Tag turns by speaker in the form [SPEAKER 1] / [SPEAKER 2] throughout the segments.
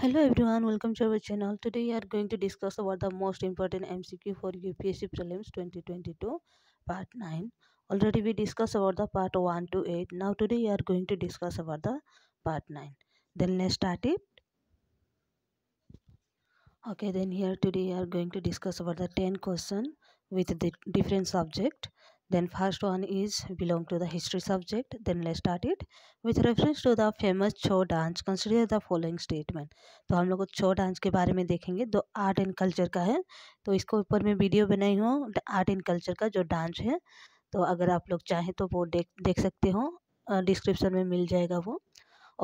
[SPEAKER 1] hello everyone welcome to our channel today we are going to discuss about the most important mcq for upsc prelims 2022 part 9 already we discussed about the part 1 to 8 now today we are going to discuss about the part 9 then let's start it okay then here today we are going to discuss about the 10 question with the different subject Then first one is belong to the history subject. Then let's start it. With reference to the famous छो dance, consider the following statement. तो हम लोग छो dance के बारे में देखेंगे दो आर्ट एंड कल्चर का है तो इसको ऊपर मैं वीडियो बनाई हूँ आर्ट एंड कल्चर का जो डांस है तो अगर आप लोग चाहें तो वो देख देख सकते हो डिस्क्रिप्शन में मिल जाएगा वो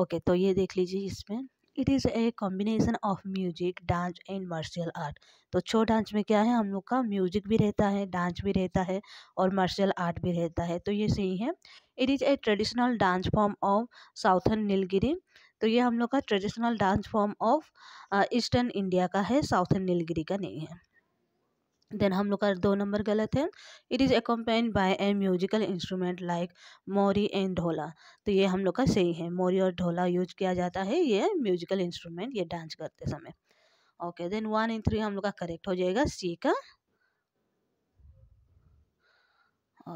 [SPEAKER 1] ओके तो ये देख लीजिए इसमें it is a combination of music dance and martial art तो छो डांस में क्या है हम लोग का म्यूजिक भी रहता है डांस भी रहता है और मार्शल आर्ट भी रहता है तो ये सही है it is a traditional dance form of southern Nilgiri तो ये हम लोग का traditional dance form of eastern India का है साउथर्न नीलगिरी का नहीं है देन हम लोग का दो नंबर गलत है it is accompanied by a musical instrument like Mohuri and Dhol तो ये हम लोग का सही है मोरी और ढोला यूज किया जाता है ये म्यूजिकल इंस्ट्रूमेंट ये डांस करते समय okay then one in three हम लोग का करेक्ट हो जाएगा सी का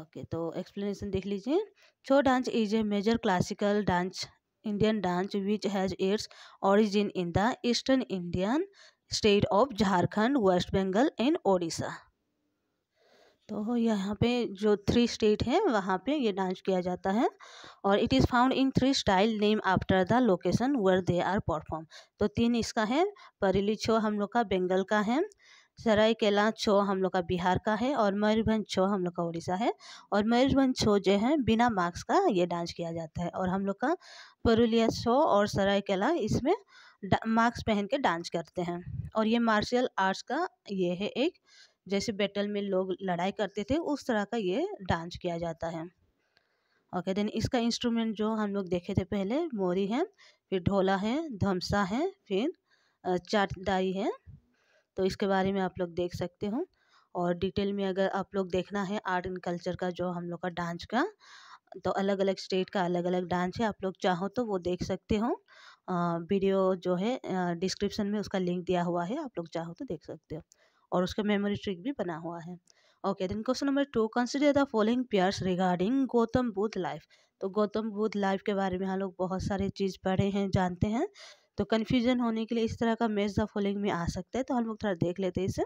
[SPEAKER 1] ओके तो एक्सप्लेनेशन देख लीजिए Chhau dance is a major classical dance Indian dance which has its origin in the eastern Indian state of Jharkhand West Bengal and Odisha तो यहाँ पे जो थ्री स्टेट हैं वहाँ पे ये डांस किया जाता है और it is found in three style name after the location where they are perform तो तीन इसका है परिली छो हम लोग का बंगाल का है सरायकेला छो हम लोग का बिहार का है और मयूरभंज छो हम लोग का उड़ीसा है और मयूरभंज छो जो है बिना मार्क्स का ये डांस किया जाता है और हम लोग का पुरुलिया छो और सरायकेला इसमें मार्क्स पहन के डांस करते हैं और ये मार्शल आर्ट्स का ये है एक जैसे बैटल में लोग लड़ाई करते थे उस तरह का ये डांस किया जाता है ओके देन इसका इंस्ट्रूमेंट जो हम लोग देखे थे पहले मोरी है फिर ढोला है धमसा है फिर चाटदाई है तो इसके बारे में आप लोग देख सकते हो और डिटेल में अगर आप लोग देखना है आर्ट एंड कल्चर का जो हम लोग का डांस का तो अलग अलग स्टेट का अलग अलग डांस है आप लोग चाहो तो वो देख सकते हो वीडियो जो है डिस्क्रिप्शन में उसका लिंक दिया हुआ है आप लोग चाहो तो देख सकते हो और उसका मेमोरी ट्रिक भी बना हुआ है okay then question number two consider the following pairs regarding Gautam Buddha life तो गौतम बुद्ध लाइफ के बारे में हम लोग बहुत सारे चीज़ पढ़े हैं जानते हैं तो कन्फ्यूजन होने के लिए इस तरह का मेज द फॉलोइंग में आ सकता है तो हम लोग थोड़ा देख लेते हैं इसे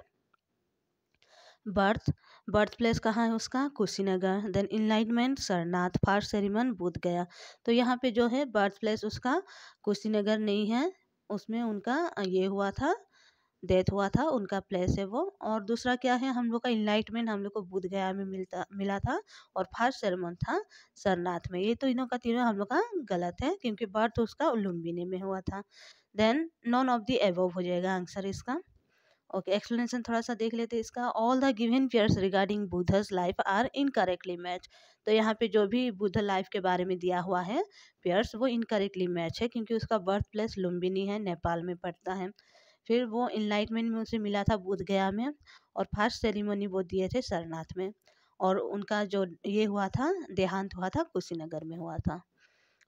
[SPEAKER 1] बर्थ बर्थ प्लेस कहाँ है उसका Kushinagar then enlightenment Sarnath first sermon Bodh Gaya तो यहाँ पे जो है बर्थ प्लेस उसका कुशीनगर नहीं है उसमें उनका ये हुआ था डेथ हुआ था उनका प्लेस है वो और दूसरा क्या है हम लोग का इनलाइटमेंट हम लोग को बुद्ध गया में मिलता मिला था और फर्स्ट सेरेमन था सरनाथ में ये तो इन्हों का तीनों हम लोग का गलत है क्योंकि बर्थ उसका लुम्बिनी में हुआ था then none of the above हो जाएगा आंसर इसका ओके okay, एक्सप्लेनेशन थोड़ा सा देख लेते हैं इसका all the given pairs regarding Buddha's life are incorrectly match तो यहाँ पे जो भी बुद्ध लाइफ के बारे में दिया हुआ है फेयर्स वो इनकरेक्टली मैच है क्योंकि उसका बर्थ प्लेस लुम्बिनी है नेपाल में पड़ता है फिर वो इनलाइटमेंट में उसे मिला था बुद्ध गया में और फर्स्ट सेरेमनी वो दिए थे सरनाथ में और उनका जो ये हुआ था देहांत हुआ था कुशीनगर में हुआ था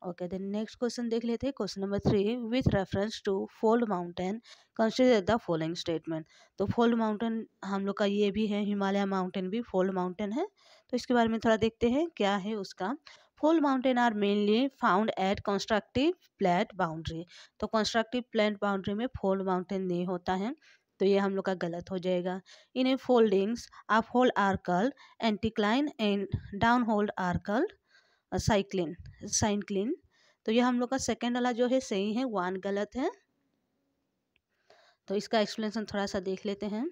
[SPEAKER 1] ओके देन नेक्स्ट क्वेश्चन देख लेते हैं question number three with reference to fold mountain consider the following statement तो फोल्ड माउंटेन हम लोग का ये भी है हिमालय माउंटेन भी फोल्ड माउंटेन है तो इसके बारे में थोड़ा देखते हैं क्या है उसका fold mountain are mainly found at constructive plate boundary तो कंस्ट्रक्टिव प्लेट बाउंड्री में फोल्ड माउंटेन नहीं होता है तो ये हम लोग का गलत हो जाएगा इन ए फोल्डिंग्स आप hold arcal anticline and down hold arcal syncline syncline तो ये हम लोग का सेकेंड वाला जो है सही है वन गलत है तो इसका एक्सप्लेनेशन थोड़ा सा देख लेते हैं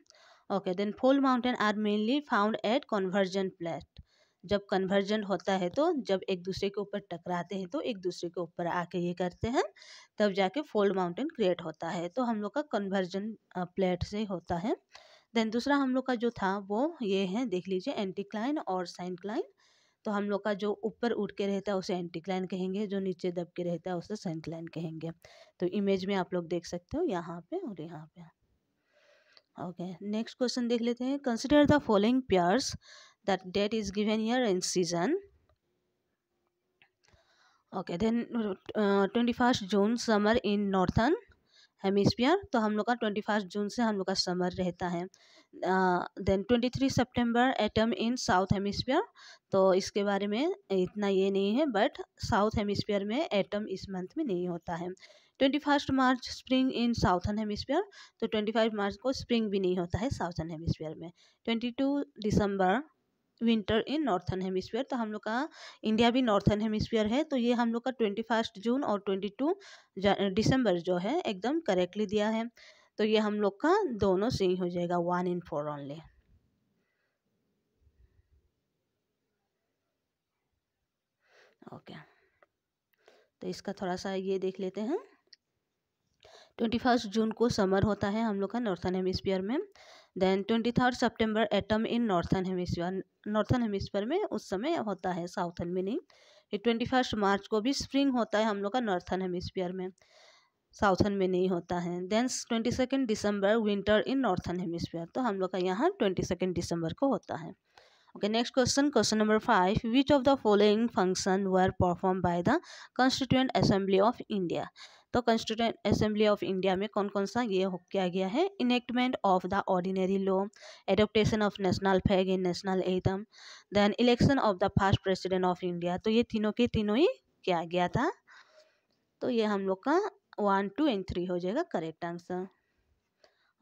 [SPEAKER 1] okay then fold mountain are mainly found at convergent plate जब कन्वर्जन होता है तो जब एक दूसरे के ऊपर टकराते हैं तो एक दूसरे के ऊपर आके ये करते हैं तब जाके फोल्ड माउंटेन क्रिएट होता है तो हम लोग का कन्वर्जन प्लेट से होता है देन दूसरा हम लोग का जो था वो ये है देख लीजिए एंटीक्लाइन और साइनक्लाइन तो हम लोग का जो ऊपर उठ के रहता है उसे एंटीक्लाइन कहेंगे जो नीचे दब के रहता है उसे साइनक्लाइन कहेंगे तो इमेज में आप लोग देख सकते हो यहाँ पे और यहाँ पे ओके नेक्स्ट क्वेश्चन देख लेते हैं consider the following pairs that date is given here in season okay then twenty first June summer in northern hemisphere तो हम लोग का ट्वेंटी फर्स्ट जून से हम लोग का समर रहता है then twenty three September autumn in south hemisphere तो इसके बारे में इतना ये नहीं है बट साउथ हेमिस्फीयर में एटम इस मंथ में नहीं होता है twenty first March spring in southern hemisphere तो ट्वेंटी फाइव मार्च को स्प्रिंग भी नहीं होता है साउथर्न हेमिस्फीयर में twenty two December winter in northern hemisphere तो हम लोग का इंडिया भी नॉर्थन हेमिसफियर है तो ये हम लोग का ट्वेंटी फर्स्ट जून और ट्वेंटी टू डिसम्बर जो है एकदम करेक्टली दिया है तो ये हम लोग का दोनों सही हो जाएगा one in four only okay तो इसका थोड़ा सा ये देख लेते हैं ट्वेंटी फर्स्ट जून को समर होता है हम लोग का नॉर्थन हेमिसफियर में then twenty third September autumn in northern hemisphere northern hemisphere में उस समय होता है साउथन में नहीं ये ट्वेंटी फर्स्ट मार्च को भी स्प्रिंग होता है हम लोग का नॉर्थन हेमिसफेयर में साउथन में नहीं होता है then twenty second December winter in northern hemisphere तो हम लोग का यहाँ ट्वेंटी सेकेंड दिसंबर को होता है okay next question question number five which of the following function were perform by the constituent assembly of India तो कॉन्स्टिट्यूंट असेंबली ऑफ इंडिया में कौन कौन सा ये किया गया है enactment of the ordinary law adoption of national flag and national anthem then election of the first president of India तो ये तीनों के तीनों ही किया गया था तो ये हम लोग का वन टू एंड थ्री हो जाएगा करेक्ट आंसर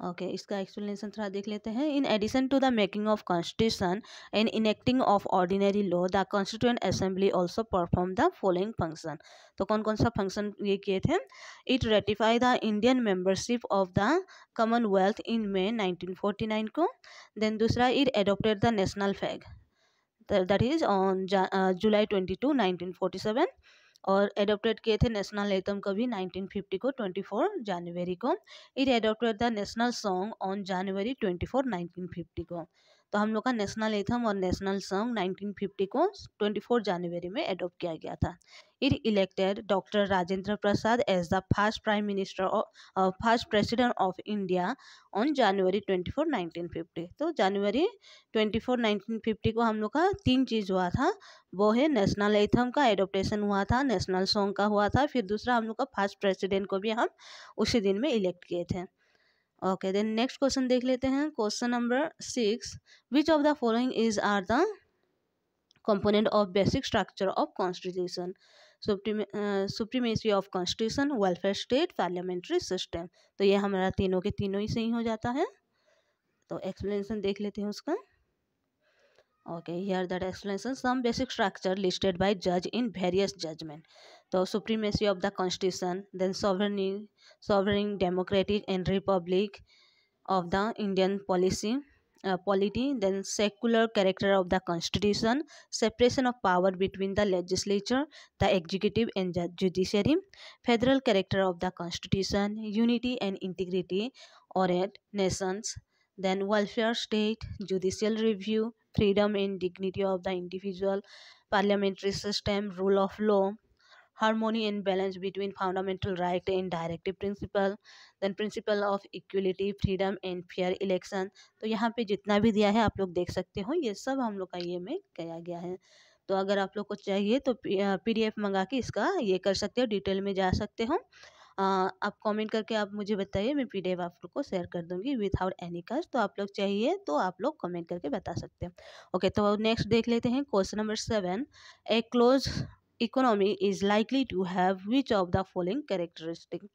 [SPEAKER 1] ओके okay, इसका एक्सप्लेनेशन थोड़ा देख लेते हैं in addition to the making of constitution and enacting of ordinary law the constituent assembly also perform the following function तो कौन कौन सा फंक्शन ये किए थे it ratify the Indian membership of the commonwealth in May nineteen को then दूसरा it adopted the national flag that is on July twenty two forty seven और एडोप्टेड किए थे नेशनल एथम को भी 1950 को 24 जनवरी को it adopted the national song on January 24 1950 को तो हम लोग का नेशनल एथम और नेशनल सॉन्ग 1950 को 24 जनवरी में एडोप्ट किया गया था it elected doctor Rajendra Prasad as the first prime minister first president of India on January on 24, 1950. तो जनवरी 24, 1950 को हम लोग का तीन चीज़ हुआ था वो है नेशनल एथम का एडोप्टेशन हुआ था नेशनल सॉन्ग का हुआ था फिर दूसरा हम लोग का फर्स्ट प्रेसिडेंट को भी हम उसी दिन में इलेक्ट किए थे ओके देन नेक्स्ट क्वेश्चन देख लेते हैं question number six which of the following is are the component of basic structure of constitution supreme supremacy of constitution welfare state parliamentary system तो ये हमारा तीनों के तीनों ही सही हो जाता है तो एक्सप्लेनेशन देख लेते हैं उसका okay here that explanation some basic structure listed by जज in various judgement the supremacy of the constitution then sovereign sovereign democratic and republic of the indian policy uh, polity then secular character of the constitution separation of power between the legislature the executive and the judiciary federal character of the constitution unity and integrity or at nations then welfare state judicial review freedom and dignity of the individual parliamentary system rule of law harmony and balance between fundamental right and directive principle then principle of equality freedom and fair election तो यहाँ पे जितना भी दिया है आप लोग देख सकते हो ये सब हम लोग का ये में किया गया है तो अगर आप लोग को चाहिए तो पी डी एफ मंगा के इसका ये कर सकते हो डिटेल में जा सकते हो आप कमेंट करके आप मुझे बताइए मैं पी डी एफ आप लोग को शेयर कर दूंगी विदाउट एनी कस्ट तो आप लोग चाहिए तो आप लोग कमेंट करके बता सकते हैं ओके तो नेक्स्ट देख लेते हैं question number seven a close economy is likely to have which of the following characteristic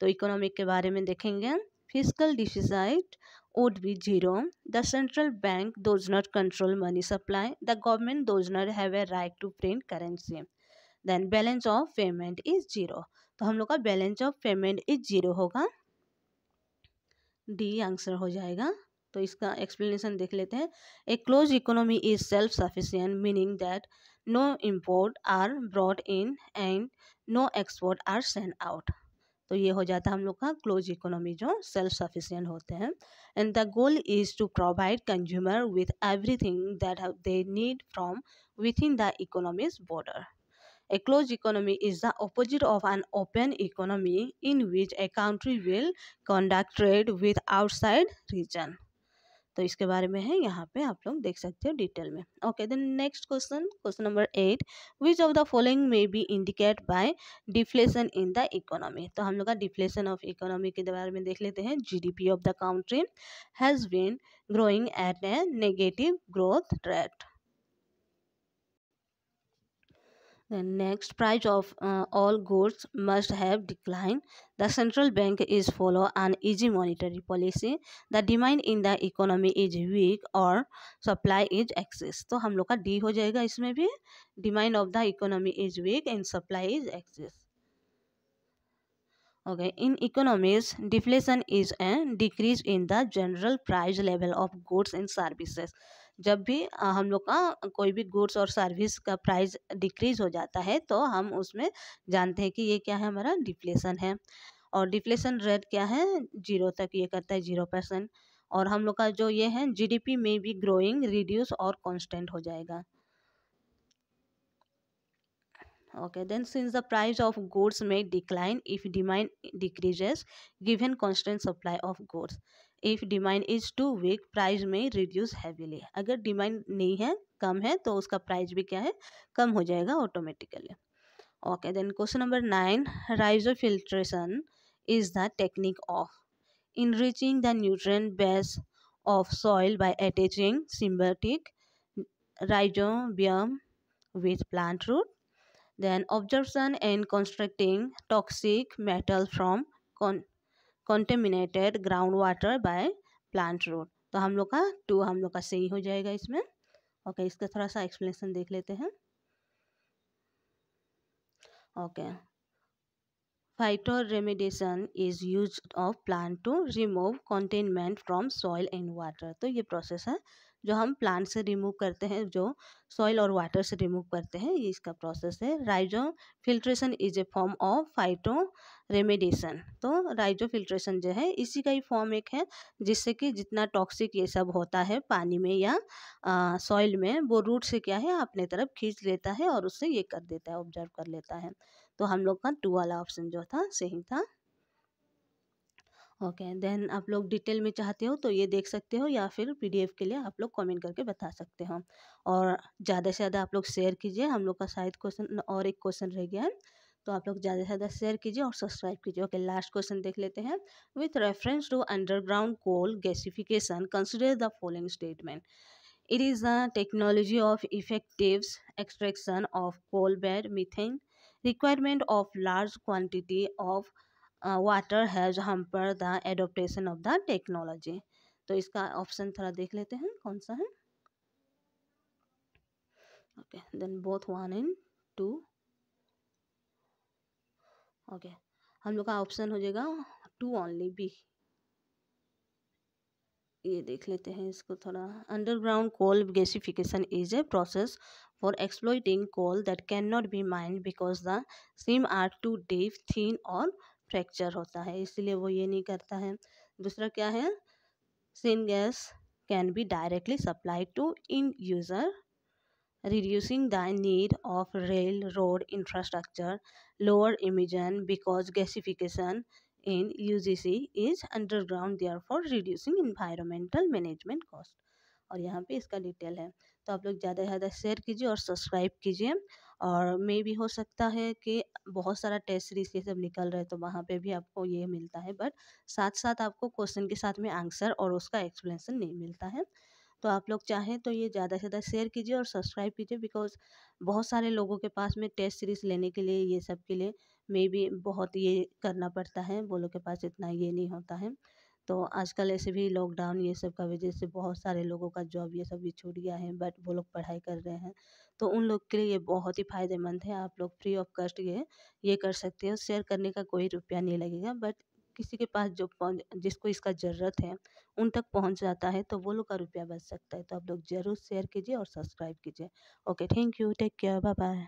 [SPEAKER 1] तो इकोनॉमिक के बारे में देखेंगे हम fiscal deficit would be zero the central bank does not control money supply the government does not have a right to print currency then balance of payment is zero तो हम लोग का balance of payment is zero होगा D answer हो जाएगा तो इसका explanation देख लेते हैं a close economy is self sufficient meaning that no import are brought in and no export are sent out तो ये हो जाता है हम लोग का क्लोज इकोनॉमी जो सेल्फ सफिशियंट होते हैं and the goal is to provide consumer with everything that they need from within the economy's border a close economy is the opposite of an open economy in which a country will conduct trade with outside region तो इसके बारे में है यहाँ पे आप लोग देख सकते हो डिटेल में okay then next question question number eight which of the following may be indicate by deflation in the economy तो हम लोग का डिफ्लेशन ऑफ इकोनॉमी के बारे में देख लेते हैं G of the country has been growing at a negative growth rate Then next, price of uh, all goods must have declined. The central bank is follow an easy monetary policy. The demand in the economy is weak or supply is excess. तो हम लोग का D हो जाएगा इसमें भी Demand of the economy is weak and supply is excess. okay in economics deflation is a decrease in the general price level of goods and services जब भी हम लोग का कोई भी गुड्स और सर्विस का प्राइस डिक्रीज हो जाता है तो हम उसमें जानते हैं कि ये क्या है हमारा डिफ्लेशन है और डिफ्लेशन रेट क्या है जीरो तक ये करता है जीरो परसेंट और हम लोग का जो ये है जीडीपी में भी ग्रोइंग रिड्यूस और कांस्टेंट हो जाएगा okay then since the price of goods may decline if demand decreases given constant supply of goods if demand is too weak price may reduce heavily अगर डिमांड नहीं है कम है तो उसका प्राइस भी क्या है कम हो जाएगा automatically okay then question number nine rhizofiltration is the technique of enriching the nutrient base of soil by attaching symbiotic rhizobium with plant root then absorption and constructing toxic metal from contaminated ground water by plant root तो हम लोग का to हम लोग का सही हो जाएगा इसमें ओके okay, इसका थोड़ा सा एक्सप्लेनेशन देख लेते हैं okay phytoremediation is use of plant to remove containment from soil and water तो ये प्रोसेस है जो हम प्लांट से रिमूव करते हैं जो सॉइल और वाटर से रिमूव करते हैं ये इसका प्रोसेस है rhizofiltration is a form of phytoremediation तो राइजो जो है इसी का ही फॉर्म एक है जिससे कि जितना टॉक्सिक ये सब होता है पानी में या सॉइल में वो रूट से क्या है अपने तरफ खींच लेता है और उससे ये कर देता है ऑब्जर्व कर लेता है तो हम लोग का टू वाला ऑप्शन जो था सही था ओके okay, देन आप लोग डिटेल में चाहते हो तो ये देख सकते हो या फिर पीडीएफ के लिए आप लोग कमेंट करके बता सकते हो और ज़्यादा से ज़्यादा आप लोग शेयर कीजिए हम लोग का शायद क्वेश्चन और एक क्वेश्चन रह गया है तो आप लोग ज़्यादा से ज़्यादा शेयर कीजिए और सब्सक्राइब कीजिए ओके लास्ट क्वेश्चन देख लेते हैं with reference to underground coal gasification consider the following statement it is the technology of effective extraction of coal bed methane requirement of large quantity of water has hamper the adoption of the technology तो इसका option थोड़ा देख लेते हैं कौन सा है okay then both one and two okay हम लोग का ऑप्शन हो जाएगा टू ओनली बी ये देख लेते हैं इसको थोड़ा underground coal gasification is a process for exploiting coal that can not be mined because the seam are too deep thin और फ्रैक्चर होता है इसलिए वो ये नहीं करता है दूसरा क्या है syngas can be directly supply to end user reducing the need of railroad infrastructure, lower emission because gasification in UGC is underground therefore reducing environmental management cost. और यहाँ पे इसका डिटेल है तो आप लोग ज़्यादा से ज़्यादा शेयर कीजिए और सब्सक्राइब कीजिए और मे भी हो सकता है कि बहुत सारा टेस्ट सीरीज ये सब निकल रहा है तो वहाँ पे भी आपको ये मिलता है बट साथ साथ आपको क्वेश्चन के साथ में आंसर और उसका एक्सप्लेनेशन नहीं मिलता है तो आप लोग चाहें तो ये ज़्यादा से ज़्यादा शेयर कीजिए और सब्सक्राइब कीजिए बिकॉज बहुत सारे लोगों के पास में टेस्ट सीरीज लेने के लिए ये सब के लिए मे भी बहुत ये करना पड़ता है वो लोग के पास इतना ये नहीं होता है तो आजकल ऐसे भी लॉकडाउन ये सब का वजह से बहुत सारे लोगों का जॉब ये सब भी छूट गया है बट वो लोग पढ़ाई कर रहे हैं तो उन लोग के लिए ये बहुत ही फ़ायदेमंद है आप लोग फ्री ऑफ कॉस्ट ये ये कर सकते हो शेयर करने का कोई रुपया नहीं लगेगा बट किसी के पास जो जिसको इसका ज़रूरत है उन तक पहुंच जाता है तो वो लोग का रुपया बच सकता है तो आप लोग ज़रूर शेयर कीजिए और सब्सक्राइब कीजिए okay thank you take care bye bye